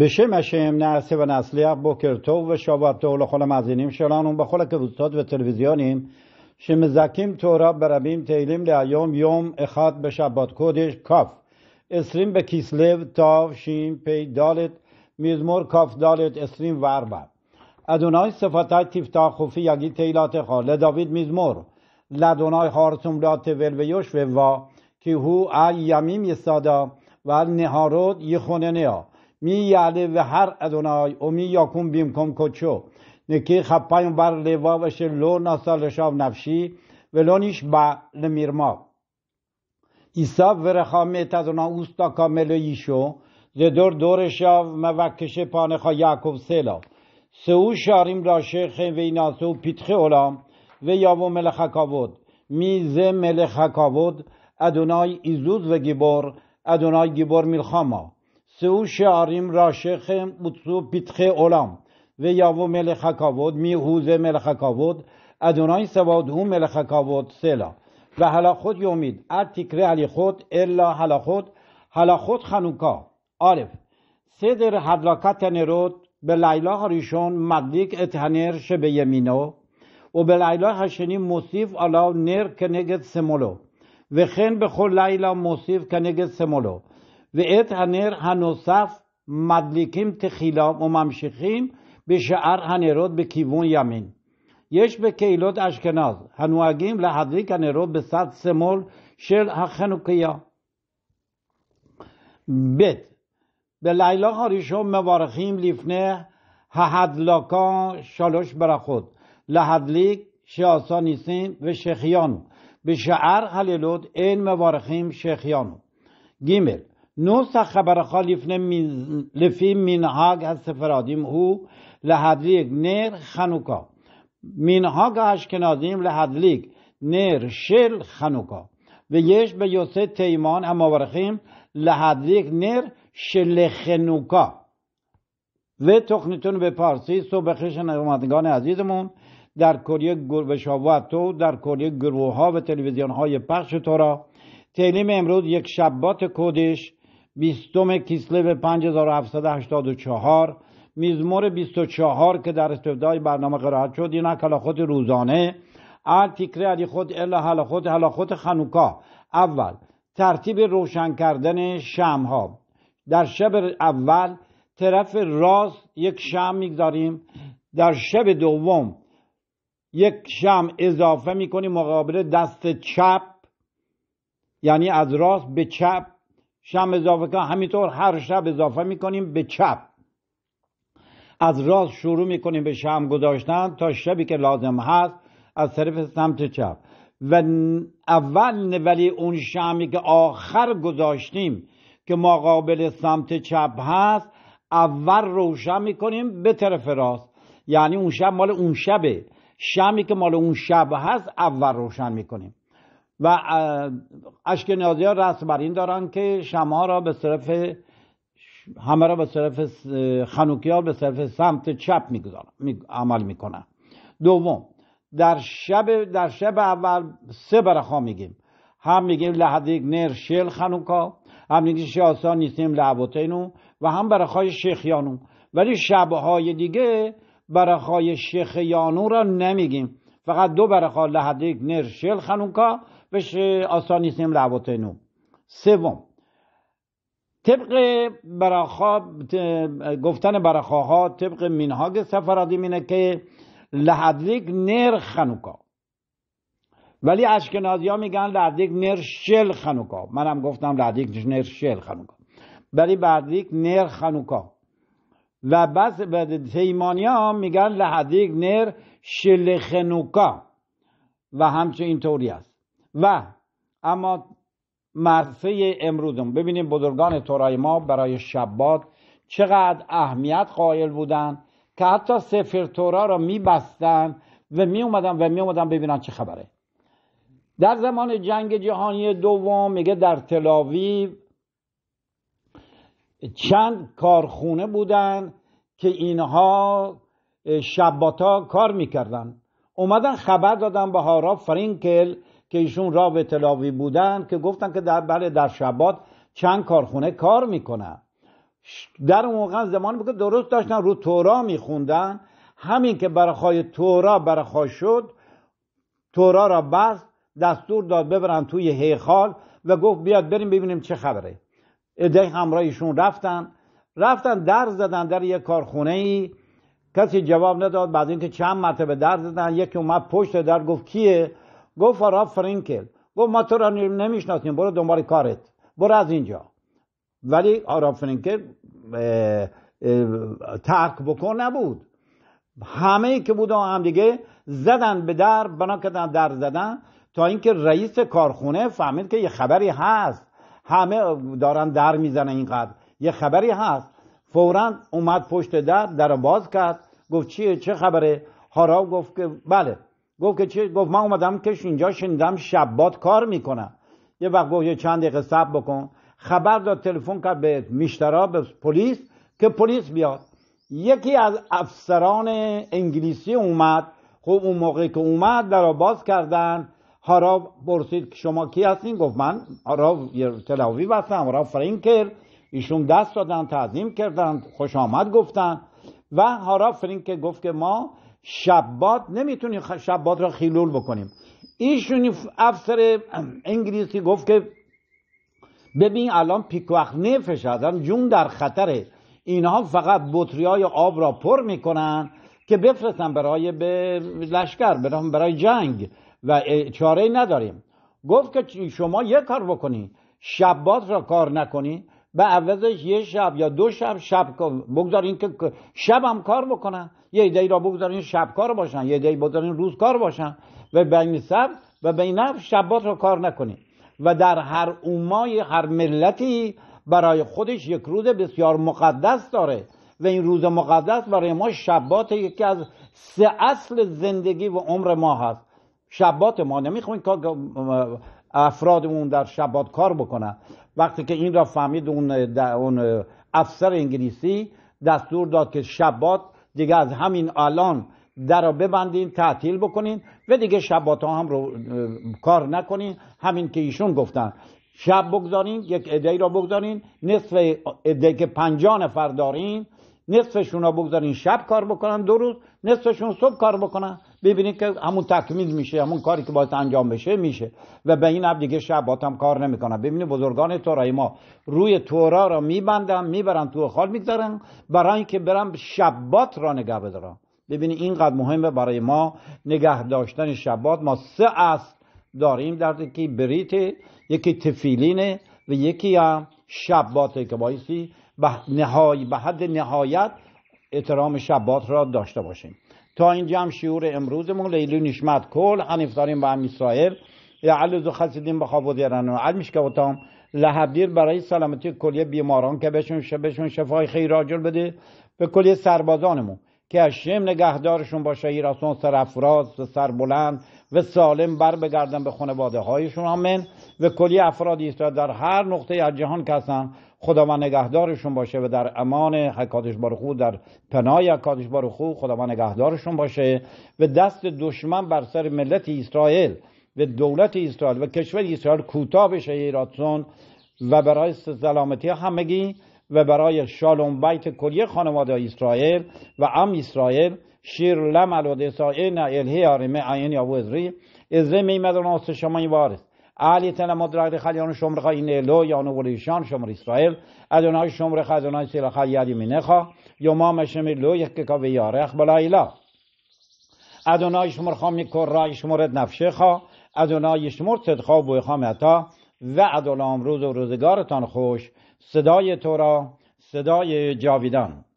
بشم اشیم نرسه و نسلیق با کرتو و شابرتو و از اینیم شلانون با خلک که و تلویزیونیم شم زکیم تو را برابیم تیلیم لیا یوم اخاد به شبات کودش کاف اسریم به کیسلیو تاو شیم پی دالت میزمور کاف دالت اسریم ور بر ادونای صفتای تیفتا خوفی یگی تیلات خال داوید میزمور لدونای خارتوم را و وا که هو ای یمیم یستادا و نهارود یخونه نیا می یعلی و هر ادونای او می یاکون بیمکم کچو نکی خپایم بر لیوا وشه لو ناسا لشاو نفشی ولونیش با لمیرما ایسا و از او اوستا کامل ایشو دور دورشا موکش پانخا یعقوب سیلا سو شاریم راشه خیم و ایناسو پیتخه اولام و یاو ملخ می زه ملخ کابود ادونای ایزود و گیبور ادونای گیبور میلخاما سو شعاریم را rașehe mutsu پیتخه و یاو ملخ کاود می هوز ملخ ادونای سواد هو ملخ سلا و حالا خود یومید ار تکره علی خود الا حالا خود حالا خود خنوکا عارف سدر هدلاکت نرود به لیلا مدیک مدلیک اتهنر شبه یمینو و به لیلا هشنی موصیف علا نر کنگت سمولو و خن به خود لیلا موصیف کنگت سمولو ואת הנר הנוסף מדליקים תחילה וממשיכים בשאר הנרות בכיוון ימין. יש בקהילות אשכנז הנוהגים להדליק הנרות בצד שמאל של החנוכיה. ב. בלילה הראשון מברכים לפני ההדלקה שלוש ברכות, להדליק שעשה ניסים ושהחיינו. בשאר הלילות אין מברכים שהחיינו. ג. نوسخ خبر خال لفی مینهاگ از سفرادیم او لحدلیگ نر خنوکا مینهاگ اشکنازیم لحدلیگ نر شل خنوکا و یش به یوسه تیمان اما ورخیم نیر نر شل خنوکا و تخنیتون به پارسی صبح خش نمایندگان عزیزمون در کوریه گروه تو در کلیه گروه ها و تلویزیون های پخش تو را تعلیم امروز یک شبات کودش بیستم کیسلو 5784 میزمور 24 که در استفدای برنامه قرائت شد این خود روزانه ال تیکره علی خود الا هلاخوت خود خنوکا اول ترتیب روشن کردن شم ها در شب اول طرف راست یک شم میگذاریم در شب دوم یک شم اضافه میکنیم مقابل دست چپ یعنی از راست به چپ شم اضافه کن همینطور هر شب اضافه میکنیم به چپ از راست شروع میکنیم به شم گذاشتن تا شبی که لازم هست از طرف سمت چپ و اول ولی اون شمی که آخر گذاشتیم که مقابل سمت چپ هست اول روشن میکنیم به طرف راست یعنی اون شب مال اون شبه شمی که مال اون شب هست اول روشن میکنیم و اشکنازی ها رسم بر این دارن که شما را به صرف همه را به صرف خنوکی ها به صرف سمت چپ می عمل میکنن دوم در شب در شب اول سه برخا میگیم هم میگیم یک نر شل خنوکا هم میگیم شیاسا نیستیم لعبوتینو و هم برخای شیخیانو ولی شبهای دیگه برخای شیخیانو را نمیگیم فقط دو برخا لحدیک نر شل خنوکا بشه آسانیسم سیم نو سوم طبق براخا گفتن براخاها طبق مینهاگ سفرادی مینه که لحدیک نر خنوکا ولی اشکنازی ها میگن لحدیک نر شل خنوکا منم گفتم لحدیک نر شل خنوکا ولی بعدیک نر خنوکا و بس تیمانی ها میگن لحدیک نر شل خنوکا و همچنین طوری است و اما مرسه امروزم ببینیم بزرگان تورای ما برای شبات چقدر اهمیت قائل بودن که حتی سفر تورا را میبستن و می اومدن و می اومدن ببینن چه خبره در زمان جنگ جهانی دوم میگه در تلاویو چند کارخونه بودن که اینها شباتا کار میکردن اومدن خبر دادن به هارا فرینکل که ایشون را به تلاوی بودن که گفتن که در بله در شبات چند کارخونه کار میکنن در اون موقع زمان بود که درست داشتن رو تورا میخوندن همین که برخای تورا برخا شد تورا را بست دستور داد ببرن توی هیخال و گفت بیاد بریم ببینیم چه خبره همراه همراهیشون رفتن رفتن در زدن در یک کارخونه ای کسی جواب نداد بعد اینکه چند مرتبه در زدن یکی اومد پشت در گفت کیه گفت آراب فرینکل گفت ما تو را نمیشناسیم برو دنبال کارت برو از اینجا ولی آرا فرینکل ترک بکن نبود همه ای که بودن هم دیگه زدن به در بنا کردن در زدن تا اینکه رئیس کارخونه فهمید که یه خبری هست همه دارن در میزنن اینقدر یه خبری هست فورا اومد پشت در در باز کرد گفت چیه چه خبره هارا گفت که بله گفت که چی؟ گفت من اومدم کش اینجا شنیدم شبات کار میکنم یه وقت گفت یه چند دقیقه صبر بکن خبر داد تلفن کرد به میشترا به پلیس که پلیس بیاد یکی از افسران انگلیسی اومد خب اون موقع که اومد در باز کردن هارا پرسید که شما کی هستین گفت من هارا تلاوی بستم هارا فرینکر ایشون دست دادن تعظیم کردن خوش آمد گفتن و هارا فرینکر گفت که ما شبات نمیتونیم شبات را خیلول بکنیم ایشون افسر انگلیسی گفت که ببین الان پیک وقت نفش هستن جون در خطره اینها فقط بطری های آب را پر میکنن که بفرستن برای به لشکر برای جنگ و چاره نداریم گفت که شما یه کار بکنی شبات را کار نکنی به عوضش یه شب یا دو شب شب بگذارین که شب هم کار بکنن یه ایده را بگذارین کار باشن یه ایده بگذارین کار باشن و بین سبت و بین شبات را کار نکنین و در هر اومای هر ملتی برای خودش یک روز بسیار مقدس داره و این روز مقدس برای ما شبات یکی از سه اصل زندگی و عمر ما هست شبات ما که افرادمون در شبات کار بکنن وقتی که این را فهمید اون, اون افسر انگلیسی دستور داد که شبات دیگه از همین الان در رو ببندین تعطیل بکنین و دیگه شبات هم رو کار نکنین همین که ایشون گفتن شب بگذارین یک عده را بگذارین نصف عده که پنجا نفر دارین نصفشون رو بگذارین شب کار بکنن دو روز نصفشون صبح کار بکنن ببینید که همون تکمیل میشه همون کاری که باید انجام بشه میشه و به این دیگه شب هم کار نمیکنن ببینید بزرگان تورای ما روی تورا را میبندن میبرن تو خال میگذارن برای اینکه برن شبات را نگه بدارن ببینید اینقدر مهمه برای ما نگه داشتن شبات ما سه اصل داریم در یکی بریت یکی تفیلینه و یکی هم شباته که بایستی به, نهای به حد نهایت احترام شبات را داشته باشیم تا این جمع شیور امروزمون لیلی نشمت کل هنفتاریم و هم یا علی و خسیدیم بخواب و دیرن و علمش که اتام برای سلامتی کلیه بیماران که بهشون بشون شفای خیلی راجل بده به کلیه سربازانمون که از شم نگهدارشون باشه سر افراز و بلند و سالم بر بگردن به خانواده هایشون آمین و کلی افرادی است در هر نقطه از جهان که خداوند نگهدارشون باشه و در امان حکاتش بارخو در پناه حکاتش بارخو خداوند نگهدارشون باشه و دست دشمن بر سر ملت اسرائیل و دولت اسرائیل و کشور اسرائیل کوتاه بشه ایراتون و برای سلامتی همگی و برای شالوم بیت کلیه خانواده اسرائیل و ام اسرائیل شیر لم نه الهی آرمه عین یا ازری ازری میمدن آست شما وارست علیتن مدرک خلیان شمر این لو یا ولیشان شمر اسرائیل ادونای شمر خزونای سیلا خیاد مینخا یوما مشم لو یک که به یارخ بلا ایلا ادونای شمر می یک رای شمرت نفشه خا ادونای شمر صدقا بوی متا و ادونام روز و روزگارتان خوش صدای تو را صدای جاویدان